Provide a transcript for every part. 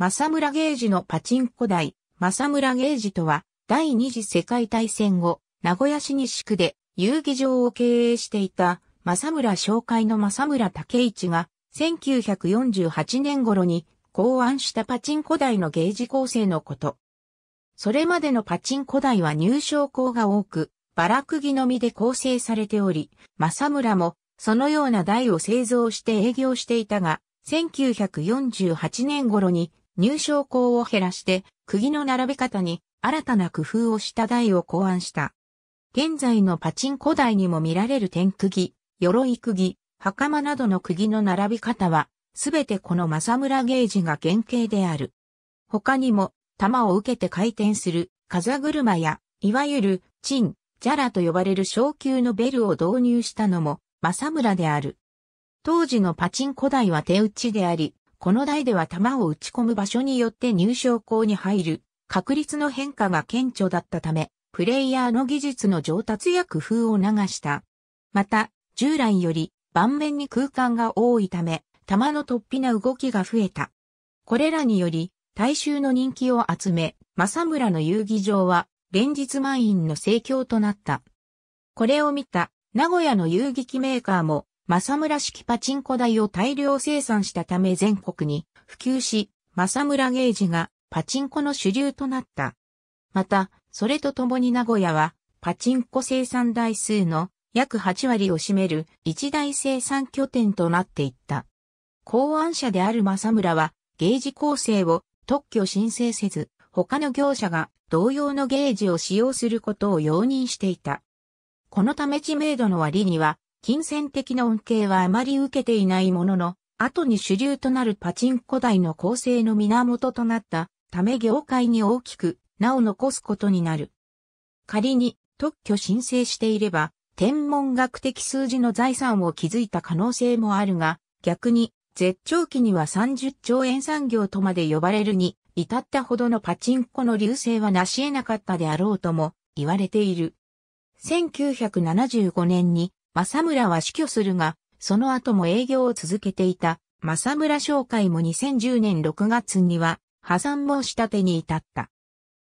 正村ゲージのパチンコ台、正村ゲージとは、第二次世界大戦後、名古屋市西区で遊技場を経営していた、正村紹介の正村武一が、1948年頃に考案したパチンコ台のゲージ構成のこと。それまでのパチンコ台は入賞校が多く、バラクギのみで構成されており、正村もそのような台を製造して営業していたが、1948年頃に入賞校を減らして、釘の並べ方に新たな工夫をした台を考案した。現在のパチンコ台にも見られる天釘、鎧釘、袴などの釘の並び方は、すべてこの正村ゲージが原型である。他にも、玉を受けて回転する風車や、いわゆる、チン、ジャラと呼ばれる昇級のベルを導入したのも、正村である。当時のパチンコ台は手打ちであり、この台では球を打ち込む場所によって入賞校に入る確率の変化が顕著だったため、プレイヤーの技術の上達や工夫を流した。また、従来より盤面に空間が多いため、球の突飛な動きが増えた。これらにより、大衆の人気を集め、正村の遊戯場は連日満員の盛況となった。これを見た名古屋の遊機メーカーも正村式パチンコ台を大量生産したため全国に普及し、正村ゲージがパチンコの主流となった。また、それとともに名古屋は、パチンコ生産台数の約8割を占める一大生産拠点となっていった。考案者である正村は、ゲージ構成を特許申請せず、他の業者が同様のゲージを使用することを容認していた。このため知名度の割には、金銭的な恩恵はあまり受けていないものの、後に主流となるパチンコ台の構成の源となったため業界に大きく名を残すことになる。仮に特許申請していれば、天文学的数字の財産を築いた可能性もあるが、逆に絶頂期には30兆円産業とまで呼ばれるに、至ったほどのパチンコの流星は成し得なかったであろうとも言われている。1975年に政村は死去するが、その後も営業を続けていた、政村商会も2010年6月には、破産申し立てに至った。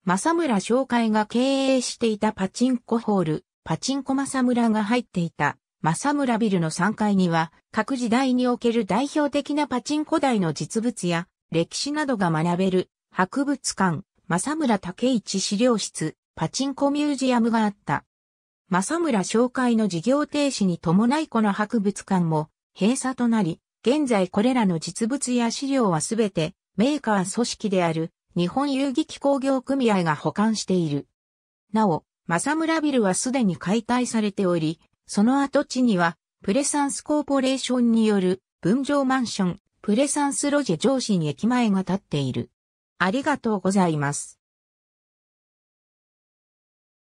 政村商会が経営していたパチンコホール、パチンコ政村が入っていた、政村ビルの3階には、各時代における代表的なパチンコ台の実物や、歴史などが学べる、博物館、政村武一資料室、パチンコミュージアムがあった。正村紹介の事業停止に伴いこの博物館も閉鎖となり、現在これらの実物や資料はすべてメーカー組織である日本遊戯機工業組合が保管している。なお、正村ビルはすでに解体されており、その跡地にはプレサンスコーポレーションによる分譲マンションプレサンスロジェ上新駅前が建っている。ありがとうございます。